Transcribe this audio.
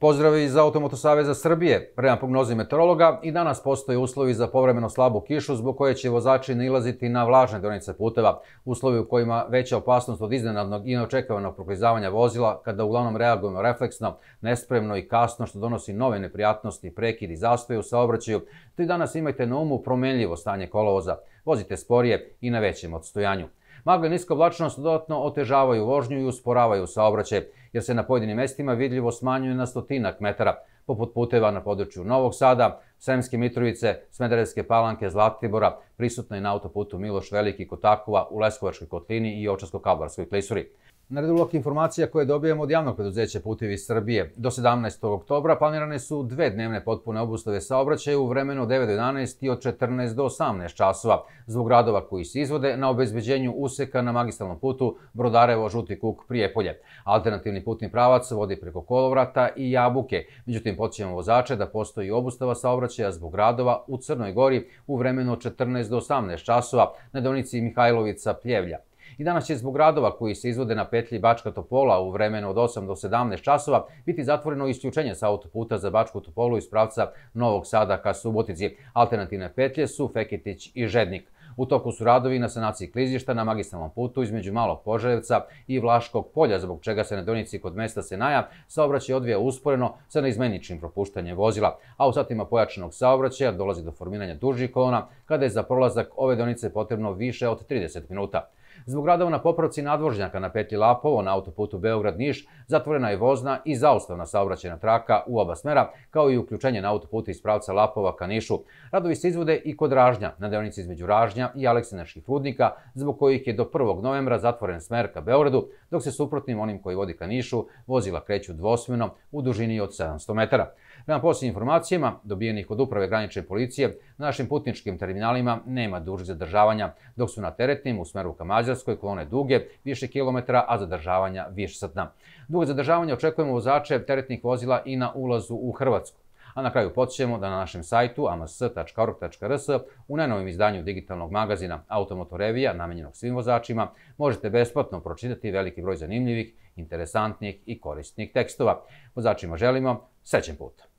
Pozdrav iz Automoto Saveza Srbije. Prema prognozi meteorologa i danas postoje uslovi za povremeno slabu kišu zbog koje će vozači nilaziti na vlažne donice puteva. Uslovi u kojima veća opasnost od iznenadnog i neočekavanog proklizavanja vozila kada uglavnom reagujemo refleksno, nespremno i kasno što donosi nove neprijatnosti, prekid i zastoje u saobraćaju, to i danas imajte na umu promenljivo stanje kolovoza. Vozite sporije i na većem odstojanju. Magle nisko oblačnost dodatno otežavaju vožnju i usporavaju saobraćaj, jer se na pojedinim mestima vidljivo smanjuje na stotinak metara, poput puteva na području Novog Sada, Sremske Mitrovice, Smederevske palanke, Zlatibora, prisutno je na autoputu Miloš Veliki Kotakova u Leskovačkoj Kotlini i Očasko-Kalbarskoj Klisuri. Na redu blok informacija koje dobijemo od javnog preduzeća Putevi Srbije. Do 17. oktobra planirane su dve dnevne potpune obustave saobraćaja u vremenu 9.11. i od 14. do 18. časova zbog radova koji se izvode na obezbeđenju useka na magistralnom putu Brodarevo-Žuti Kuk-Prijepolje. Alternativni putni pravac vodi preko kolovrata i jabuke. Međutim, potičemo vozače da postoji obustava saobraćaja zbog radova u Crnoj gori u vremenu od 14. do 18. časova na donici Mihajlovica-Pljevlja. I danas će zbog radova koji se izvode na petlji Bačka Topola u vremenu od 8 do 17 časova biti zatvoreno isključenje sa autoputa za Bačku Topolu iz pravca Novog Sada ka Subotici. Alternativne petlje su Feketić i Žednik. U toku su radovi na sanaciji klizišta na magistralnom putu između Malog Požajevca i Vlaškog polja, zbog čega se na donici kod mesta Senaja saobraćaj odvija usporeno sa neizmeničnim propuštanjem vozila, a u satima pojačanog saobraćaja dolazi do formiranja dužih kolona kada je za prolazak ove donice potrebno više od 30 minuta. Zbog radova na popravci nadvožnjaka na peti Lapovo na autoputu Beograd-Niš zatvorena je vozna i zaustavna saobraćena traka u oba smera, kao i uključenje na autoputu iz pravca Lapova ka Nišu. Radovi se izvode i kod Ražnja, na deonici između Ražnja i Aleksineških rudnika, zbog kojih je do 1. novembra zatvoren smer ka Beogradu, dok se suprotnim onim koji vodi ka Nišu, vozila kreću dvosmjeno u dužini od 700 metara. Prema posljednjim informacijama, dobijenih od uprave granične policije, na našim putničkim terminalima nema dužih zadržavanja, dok su na teretnim u smeru ka Mađarska Jezerskoj klone duge više kilometra, a zadržavanja više sadna. Duge zadržavanja očekujemo vozače teretnih vozila i na ulazu u Hrvatsku. A na kraju podsjećemo da na našem sajtu ams.org.rs u najnovim izdanju digitalnog magazina Automotorevija namenjenog svim vozačima možete besplatno pročitati veliki broj zanimljivih, interesantnijih i korisnih tekstova. Vozačima želimo srećen put!